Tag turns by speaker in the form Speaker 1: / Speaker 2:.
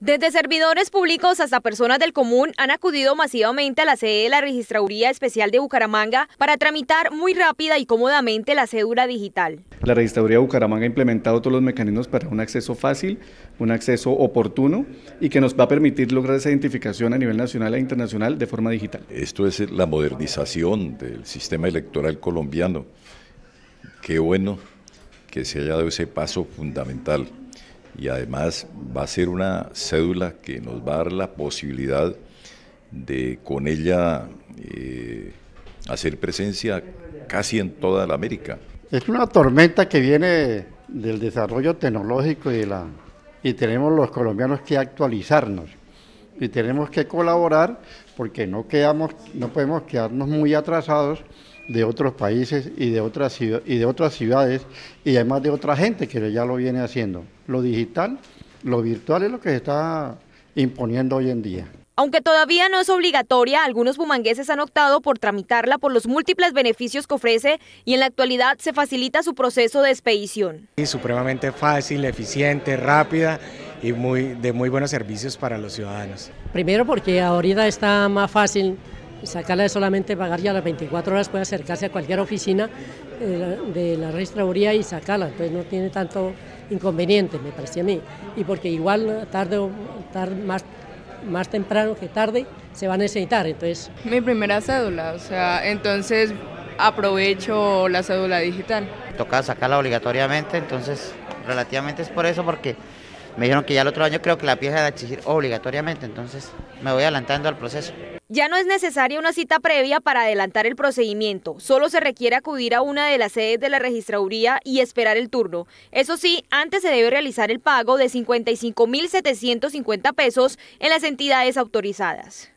Speaker 1: Desde servidores públicos hasta personas del común han acudido masivamente a la sede de la Registraduría Especial de Bucaramanga para tramitar muy rápida y cómodamente la cédula digital.
Speaker 2: La Registraduría de Bucaramanga ha implementado todos los mecanismos para un acceso fácil, un acceso oportuno y que nos va a permitir lograr esa identificación a nivel nacional e internacional de forma digital.
Speaker 3: Esto es la modernización del sistema electoral colombiano. Qué bueno que se haya dado ese paso fundamental y además va a ser una cédula que nos va a dar la posibilidad de con ella eh, hacer presencia casi en toda la América.
Speaker 2: Es una tormenta que viene del desarrollo tecnológico y, la, y tenemos los colombianos que actualizarnos y tenemos que colaborar porque no, quedamos, no podemos quedarnos muy atrasados de otros países y de otras, y de otras ciudades y además de otra gente que ya lo viene haciendo. Lo digital, lo virtual es lo que se está imponiendo hoy en día.
Speaker 1: Aunque todavía no es obligatoria, algunos bumangueses han optado por tramitarla por los múltiples beneficios que ofrece y en la actualidad se facilita su proceso de expedición.
Speaker 2: Y supremamente fácil, eficiente, rápida y muy, de muy buenos servicios para los ciudadanos.
Speaker 4: Primero porque ahorita está más fácil sacarla de solamente pagar ya las 24 horas, puede acercarse a cualquier oficina eh, de la registraduría y sacarla, entonces no tiene tanto inconveniente, me parece a mí. Y porque igual tarde o más, más temprano que tarde se va a necesitar, entonces... Mi primera cédula, o sea, entonces aprovecho la cédula digital.
Speaker 1: Toca sacarla obligatoriamente, entonces relativamente es por eso, porque me dijeron que ya el otro año creo que la pieza de exigir obligatoriamente, entonces me voy adelantando al proceso. Ya no es necesaria una cita previa para adelantar el procedimiento, solo se requiere acudir a una de las sedes de la registraduría y esperar el turno. Eso sí, antes se debe realizar el pago de 55.750 pesos en las entidades autorizadas.